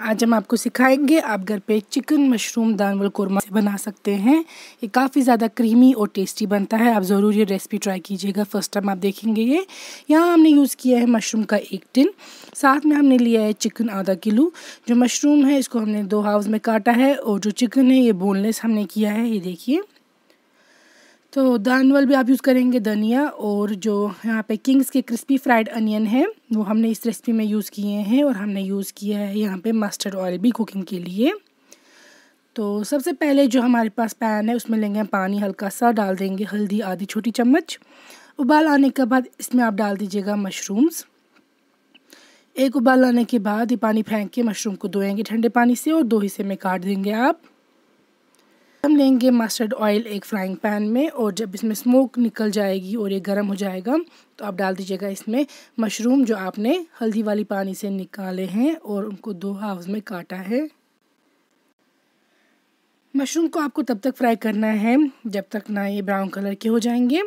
आज हम आपको सिखाएंगे आप घर पे चिकन मशरूम दानवल कोरमा बना सकते हैं ये काफ़ी ज़्यादा क्रीमी और टेस्टी बनता है आप ज़रूर ये रेसिपी ट्राई कीजिएगा फर्स्ट टाइम आप देखेंगे ये यहाँ हमने यूज़ किया है मशरूम का एक टिन साथ में हमने लिया है चिकन आधा किलो जो मशरूम है इसको हमने दो हाउस में काटा है और जो चिकन है ये बोनलेस हमने किया है ये देखिए तो दानवल भी आप यूज़ करेंगे धनिया और जो यहाँ पे किंग्स के क्रिस्पी फ्राइड अनियन है वो हमने इस रेसिपी में यूज़ किए हैं और हमने यूज़ किया है यहाँ पे मस्टर्ड ऑयल भी कुकिंग के लिए तो सबसे पहले जो हमारे पास पैन है उसमें लेंगे हम पानी हल्का सा डाल देंगे हल्दी आधी छोटी चम्मच उबाल आने के बाद इसमें आप डाल दीजिएगा मशरूम्स एक उबाल आने के बाद ये पानी फेंक के मशरूम को धोएंगे ठंडे पानी से और दो हिस्से में काट देंगे आप हम लेंगे मस्टर्ड ऑयल एक फ्राइंग पैन में और जब इसमें स्मोक निकल जाएगी और ये गर्म हो जाएगा तो आप डाल दीजिएगा इसमें मशरूम जो आपने हल्दी वाली पानी से निकाले हैं और उनको दो हाफ में काटा है मशरूम को आपको तब तक फ्राई करना है जब तक ना ये ब्राउन कलर के हो जाएंगे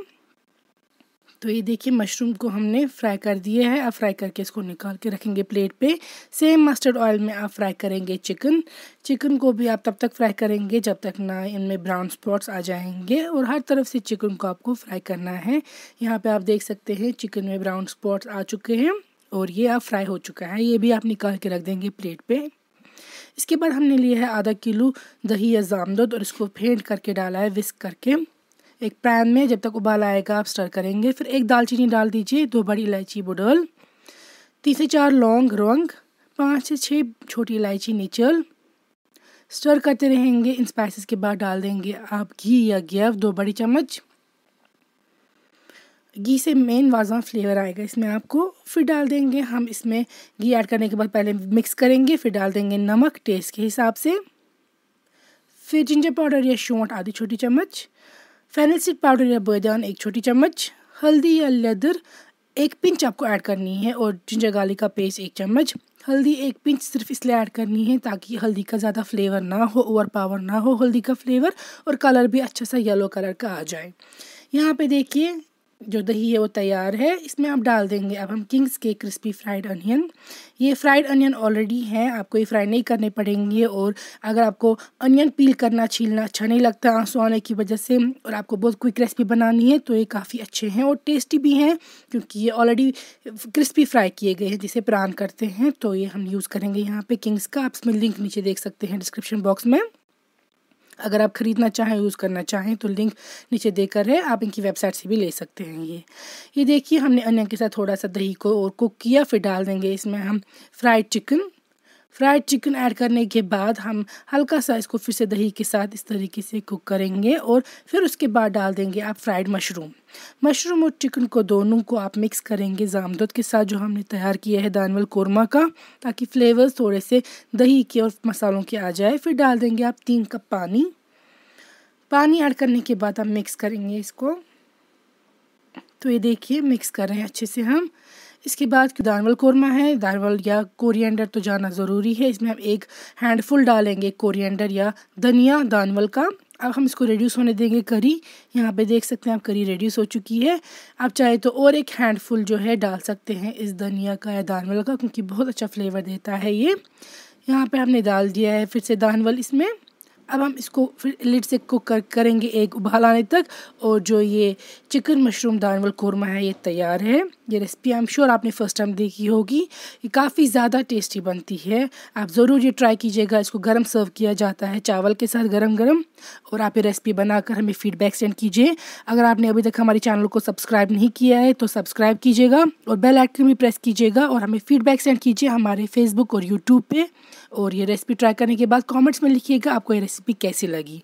तो ये देखिए मशरूम को हमने फ्राई कर दिए हैं अब फ्राई करके इसको निकाल के रखेंगे प्लेट पे सेम मस्टर्ड ऑयल में आप फ्राई करेंगे चिकन चिकन को भी आप तब तक फ्राई करेंगे जब तक ना इनमें ब्राउन स्पॉट्स आ जाएंगे और हर तरफ से चिकन को आपको फ्राई करना है यहाँ पे आप देख सकते हैं चिकन में ब्राउन स्पॉट्स आ चुके हैं और ये आप फ्राई हो चुका है ये भी आप निकाल के रख देंगे प्लेट पर इसके बाद हमने लिया है आधा किलो दही या जामदुद और इसको फेंट करके डाला है विस्क करके एक पैन में जब तक उबाल आएगा आप स्टर करेंगे फिर एक दालचीनी डाल दीजिए दो बड़ी इलायची बुडल तीन से चार लौंग रोंग पाँच से छः छोटी इलायची निचल स्टर करते रहेंगे इन स्पाइसेस के बाद डाल देंगे आप घी या गेव दो बड़ी चम्मच घी से मेन वाजा फ्लेवर आएगा इसमें आपको फिर डाल देंगे हम इसमें घी ऐड करने के बाद पहले मिक्स करेंगे फिर डाल देंगे नमक टेस्ट के हिसाब से फिर जिंजर पाउडर या शोट आधी छोटी चम्मच फेनल सीड पाउडर या बैदान एक छोटी चम्मच हल्दी या लेदर एक पिंच आपको ऐड करनी है और जिंजर गार्लिक का पेस्ट एक चम्मच हल्दी एक पिंच सिर्फ इसलिए ऐड करनी है ताकि हल्दी का ज़्यादा फ्लेवर ना हो ओवर पावर ना हो हल्दी का फ्लेवर और कलर भी अच्छा सा येलो कलर का आ जाए यहाँ पे देखिए जो दही है वो तैयार है इसमें आप डाल देंगे अब हम किंग्स के क्रिस्पी फ्राइड अनियन ये फ्राइड अनियन ऑलरेडी हैं आपको ये फ्राई नहीं करने पड़ेंगे और अगर आपको अनियन पील करना छीलना अच्छा नहीं लगता आंसू आने की वजह से और आपको बहुत क्विक रेसिपी बनानी है तो ये काफ़ी अच्छे हैं और टेस्टी भी हैं क्योंकि ये ऑलरेडी क्रिस्पी फ्राई किए गए हैं जिसे प्रान करते हैं तो ये हम यूज़ करेंगे यहाँ पर किंग्स का आप इसमें लिंक नीचे देख सकते हैं डिस्क्रिप्शन बॉक्स में अगर आप ख़रीदना चाहें यूज़ करना चाहें तो लिंक नीचे दे कर है आप इनकी वेबसाइट से भी ले सकते हैं ये ये देखिए हमने अनियन के साथ थोड़ा सा दही को और कुक किया फिर डाल देंगे इसमें हम fried chicken fried chicken add करने के बाद हम हल्का सा इसको फिर से दही के साथ इस तरीके से कुक करेंगे और फिर उसके बाद डाल देंगे आप फ्राइड मशरूम मशरूम और चिकन को दोनों को आप मिक्स करेंगे जामदोद के साथ जो हमने तैयार किया है दानवल कोरमा का ताकि फ्लेवर्स थोड़े से दही के और मसालों के आ जाए फिर डाल देंगे आप तीन कप पानी पानी ऐड करने के बाद हम मिक्स करेंगे इसको तो ये देखिए मिक्स कर रहे हैं अच्छे से हम इसके बाद दानवल कोरमा है दानवल या कोरिएंडर तो जाना ज़रूरी है इसमें हम एक हैंडफुल डालेंगे कोरिएंडर या धनिया दानवल का अब हम इसको रेड्यूस होने देंगे करी यहाँ पे देख सकते हैं आप करी रेड्यूस हो चुकी है आप चाहे तो और एक हैंडफुल जो है डाल सकते हैं इस धनिया का या दानवल का क्योंकि बहुत अच्छा फ्लेवर देता है ये यहाँ पर हमने डाल दिया है फिर से दानवल इसमें अब हम इसको फिर लिट से कुक कर करेंगे एक उबाल आने तक और जो ये चिकन मशरूम दानवल कौरमा है ये तैयार है ये रेसिपी आई एम श्योर आपने फर्स्ट टाइम देखी होगी ये काफ़ी ज़्यादा टेस्टी बनती है आप ज़रूर ये ट्राई कीजिएगा इसको गर्म सर्व किया जाता है चावल के साथ गरम गरम और आप ये रेसिपी बनाकर हमें फीडबैक सेंड कीजिए अगर आपने अभी तक हमारे चैनल को सब्सक्राइब नहीं किया है तो सब्सक्राइब कीजिएगा और बेल आइकन भी प्रेस कीजिएगा और हमें फीडबैक सेंड कीजिए हमारे फेसबुक और यूट्यूब पर और ये रेसिपी ट्राई करने के बाद कॉमेंट्स में लिखिएगा आपको ये रेसिपी कैसी लगी